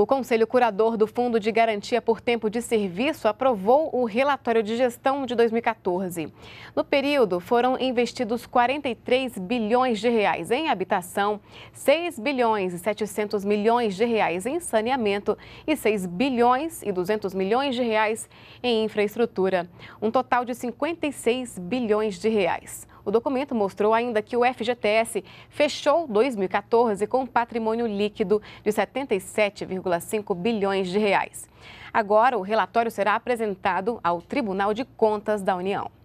O Conselho Curador do Fundo de Garantia por Tempo de Serviço aprovou o relatório de gestão de 2014. No período, foram investidos 43 bilhões de reais em habitação, 6 bilhões e 700 milhões de reais em saneamento e 6 bilhões e 200 milhões de reais em infraestrutura, um total de 56 bilhões de reais. O documento mostrou ainda que o FGTS fechou 2014 com patrimônio líquido de 77,5 bilhões de reais. Agora, o relatório será apresentado ao Tribunal de Contas da União.